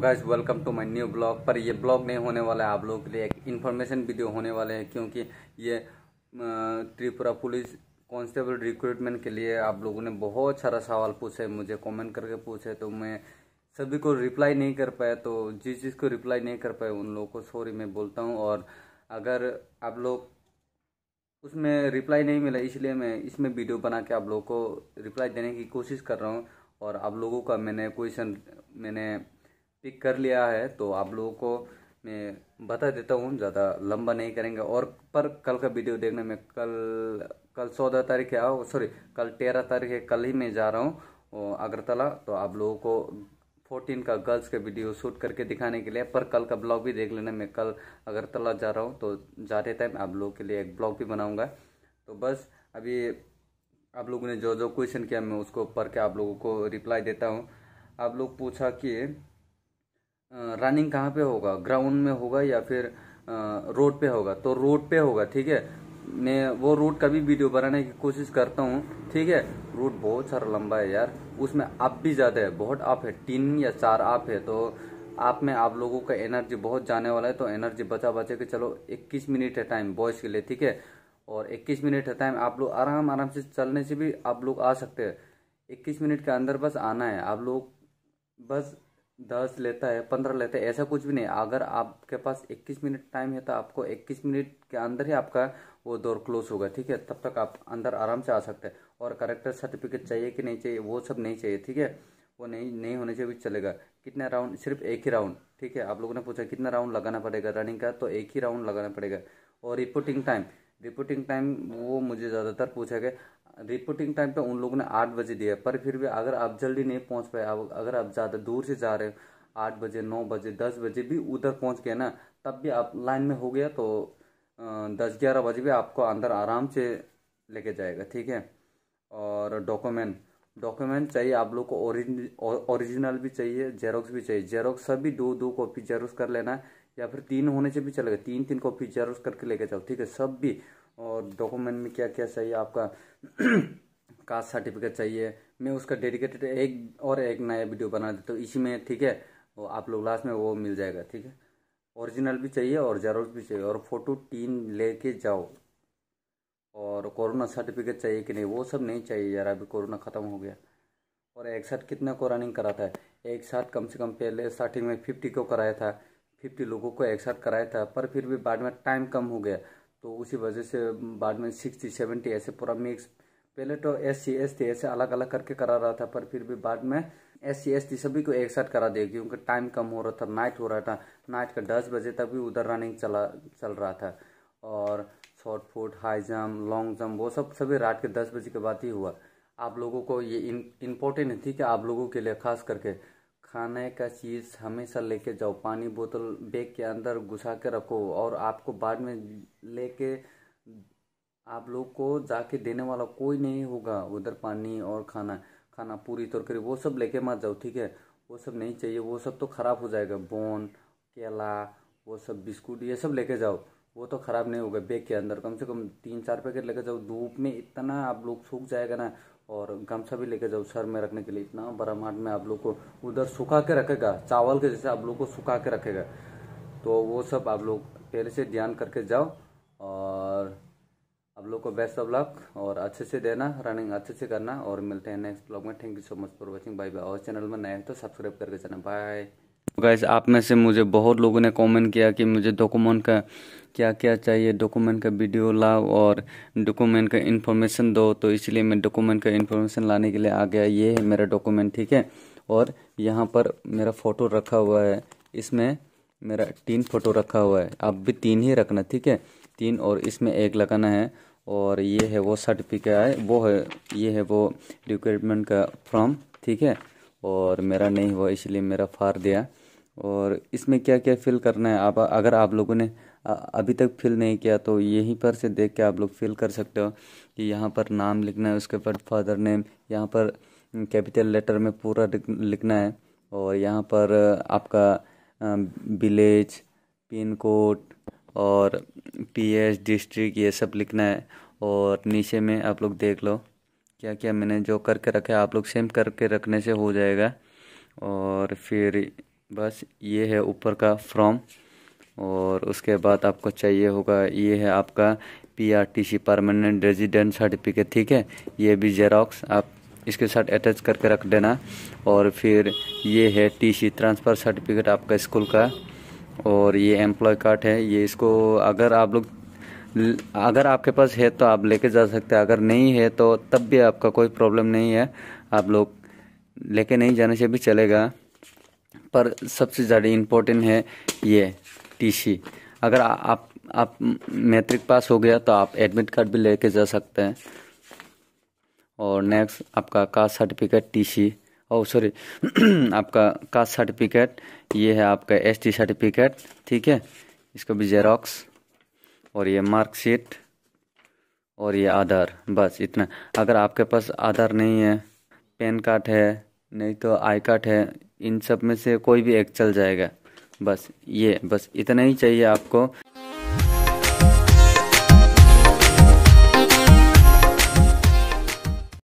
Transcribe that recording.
guys welcome to my new blog पर ये blog नहीं होने वाला है आप लोगों के लिए एक इन्फॉर्मेशन वीडियो होने वाले हैं क्योंकि ये त्रिपुरा पुलिस कांस्टेबल रिक्रूटमेंट के लिए आप लोगों ने बहुत सारा सवाल पूछे मुझे कमेंट करके पूछे तो मैं सभी को रिप्लाई नहीं कर पाया तो जिस चीज़ को रिप्लाई नहीं कर पाए उन लोगों को सॉरी मैं बोलता हूँ और अगर आप लोग उसमें रिप्लाई नहीं मिला इसलिए मैं इसमें वीडियो बना के आप लोगों को रिप्लाई देने की कोशिश कर रहा हूँ और आप लोगों का मैंने क्वेश्चन मैंने पिक कर लिया है तो आप लोगों को मैं बता देता हूँ ज़्यादा लंबा नहीं करेंगे और पर कल का वीडियो देखने में कल कल चौदह तारीख है सॉरी कल तेरह तारीख है कल ही मैं जा रहा हूँ अगरतला तो आप लोगों को फोर्टीन का गर्ल्स का वीडियो शूट करके दिखाने के लिए पर कल का ब्लॉग भी देख लेना मैं कल अगरतला जा रहा हूँ तो जाते टाइम आप लोगों के लिए एक ब्लॉग भी बनाऊँगा तो बस अभी आप लोगों ने जो जो क्वेश्चन किया मैं उसको पढ़ के आप लोगों को रिप्लाई देता हूँ आप लोग पूछा कि रनिंग कहाँ पे होगा ग्राउंड में होगा या फिर रोड पे होगा तो रोड पे होगा ठीक है मैं वो रूट का भी वीडियो बनाने की कोशिश करता हूँ ठीक है रूट बहुत सारा लंबा है यार उसमें अप भी ज़्यादा है बहुत अप है तीन या चार अप है तो आप में आप लोगों का एनर्जी बहुत जाने वाला है तो एनर्जी बचा बचे के चलो 21 मिनट है टाइम बॉयज़ के लिए ठीक है और 21 मिनट है टाइम आप लोग आराम आराम से चलने से भी आप लोग आ सकते हैं 21 मिनट के अंदर बस आना है आप लोग बस दस लेता है पंद्रह लेता है ऐसा कुछ भी नहीं अगर आपके पास इक्कीस मिनट टाइम है तो आपको इक्कीस मिनट के अंदर ही आपका वो दौर क्लोज होगा ठीक है तब तक आप अंदर आराम से आ सकते हैं और करेक्टर सर्टिफिकेट चाहिए कि नहीं चाहिए वो सब नहीं चाहिए ठीक है वो नहीं नहीं होने से भी चलेगा कितना राउंड सिर्फ एक ही राउंड ठीक है आप लोगों ने पूछा कितना राउंड लगाना पड़ेगा रनिंग का तो एक ही राउंड लगाना पड़ेगा और रिपोर्टिंग टाइम रिपोर्टिंग टाइम वो मुझे ज़्यादातर पूछा गया रिपोर्टिंग टाइम पे उन लोगों ने आठ बजे दिया पर फिर भी अगर आप जल्दी नहीं पहुंच पाए अगर आप ज़्यादा दूर से जा रहे हो आठ बजे नौ बजे दस बजे भी उधर पहुंच गए ना तब भी आप लाइन में हो गया तो दस ग्यारह बजे भी आपको अंदर आराम से लेके जाएगा ठीक है और डॉक्यूमेंट डॉक्यूमेंट चाहिए आप लोग को ओरिजिनल भी चाहिए जेरोक्स भी चाहिए जेरोक्स सभी दो दो कॉपी जेरोक्स कर लेना है या फिर तीन होने से भी चलेगा तीन तीन कॉपी जेरोस करके लेके जाओ ठीक है सब भी और डॉक्यूमेंट में क्या क्या चाहिए आपका कास्ट सर्टिफिकेट चाहिए मैं उसका डेडिकेटेड एक और एक नया वीडियो बना देता हूँ इसी में ठीक है वो आप लोग लास्ट में वो मिल जाएगा ठीक है ओरिजिनल भी चाहिए और जेरोस भी चाहिए और फोटो तीन लेके जाओ और कोरोना सर्टिफिकेट चाहिए कि नहीं वो सब नहीं चाहिए यार अभी कोरोना ख़त्म हो गया और एक साथ कितना को रनिंग कराता है एक साथ कम से कम पहले स्टार्टिंग में फिफ्टी को कराया था फिफ्टी लोगों को एक साथ कराया था पर फिर भी बाद में टाइम कम हो गया तो उसी वजह से बाद में सिक्सटी सेवेंटी ऐसे पूरा मिक्स पहले तो एस सी एस टी ऐसे अलग अलग करके करा रहा था पर फिर भी बाद में एस सी एस टी सभी को एक साथ करा दिया क्योंकि टाइम कम हो रहा था नाइट हो रहा था नाइट का दस बजे तक भी उधर रनिंग चला चल रहा था और shot put high jump long jump वो सब सभी रात के दस बजे के बाद ही हुआ आप लोगों को ये इम्पोर्टेंट थी कि आप लोगों के लिए खास करके खाने का चीज़ हमेशा लेके जाओ पानी बोतल बैग के अंदर घुसा के रखो और आपको बाद में लेके आप लोग को जाके देने वाला कोई नहीं होगा उधर पानी और खाना खाना पूरी तरकारी वो सब लेके मत जाओ ठीक है वो सब नहीं चाहिए वो सब तो ख़राब हो जाएगा बोन केला वो सब बिस्कुट ये सब लेके जाओ वो तो ख़राब नहीं होगा बैग के अंदर कम से कम तीन चार पैकेट लेके जाओ धूप में इतना आप लोग सूख जाएगा ना और गमछा भी लेके जाओ सर में रखने के लिए इतना ब्रह्मांड में आप लोग को उधर सुखा के रखेगा चावल के जैसे आप लोग को सुखा के रखेगा तो वो सब आप लोग पहले से ध्यान करके जाओ और आप लोग को बेस्ट ऑफ लक और अच्छे से देना रनिंग अच्छे से करना और मिलते हैं नेक्स्ट ब्लॉग में thank you so much for watching bye bye और चैनल में नए हैं तो सब्सक्राइब करके चलना बाय गाइज आप में से मुझे बहुत लोगों ने कॉमेंट किया कि मुझे डॉक्यूमेंट का क्या क्या चाहिए डॉक्यूमेंट का वीडियो लाओ और डॉक्यूमेंट का इन्फॉर्मेशन दो तो इसलिए मैं डॉक्यूमेंट का इन्फॉर्मेशन लाने के लिए आ गया ये है मेरा डॉक्यूमेंट ठीक है और यहाँ पर मेरा फ़ोटो रखा हुआ है इसमें मेरा तीन फ़ोटो रखा हुआ है आप भी तीन ही रखना ठीक है तीन और इसमें एक लगाना है और ये है वो सर्टिफिकेट है वो है ये है वो रिक्वायरमेंट का फॉर्म ठीक है और मेरा नहीं हुआ इसलिए मेरा फार दिया और इसमें क्या क्या फिल करना है आप अगर आप लोगों ने अभी तक फिल नहीं किया तो यहीं पर से देख के आप लोग फिल कर सकते हो कि यहाँ पर नाम लिखना है उसके बाद फादर नेम यहाँ पर कैपिटल लेटर में पूरा लिखना है और यहाँ पर आपका विलेज पिन कोड और पीएच डिस्ट्रिक्ट ये सब लिखना है और नीचे में आप लोग देख लो क्या क्या मैंने जो करके रखा है आप लोग सेम करके रखने से हो जाएगा और फिर बस ये है ऊपर का फ्रॉम और उसके बाद आपको चाहिए होगा ये है आपका पीआरटीसी परमानेंट रेजिडेंट सर्टिफिकेट ठीक है ये भी जेरोक्स आप इसके साथ अटैच करके रख देना और फिर ये है टीसी ट्रांसफ़र सर्टिफिकेट आपका स्कूल का और ये एम्प्लॉय कार्ड है ये इसको अगर आप लोग अगर आपके पास है तो आप लेके जा सकते हैं अगर नहीं है तो तब भी आपका कोई प्रॉब्लम नहीं है आप लोग लेके नहीं जाने से भी चलेगा पर सबसे ज़्यादा इम्पोर्टेंट है ये टीसी अगर आ, आप आप मैट्रिक पास हो गया तो आप एडमिट कार्ड भी लेके जा सकते हैं और नेक्स्ट आपका caste certificate TC oh sorry आपका कास्ट सर्टिफिकेट ये है आपका एसटी सर्टिफिकेट ठीक है इसको भी जेरोक्स और ये मार्कशीट और ये आधार बस इतना अगर आपके पास आधार नहीं है पैन कार्ड है नहीं तो आई कार्ड है इन सब में से कोई भी एक चल जाएगा बस ये बस इतना ही चाहिए आपको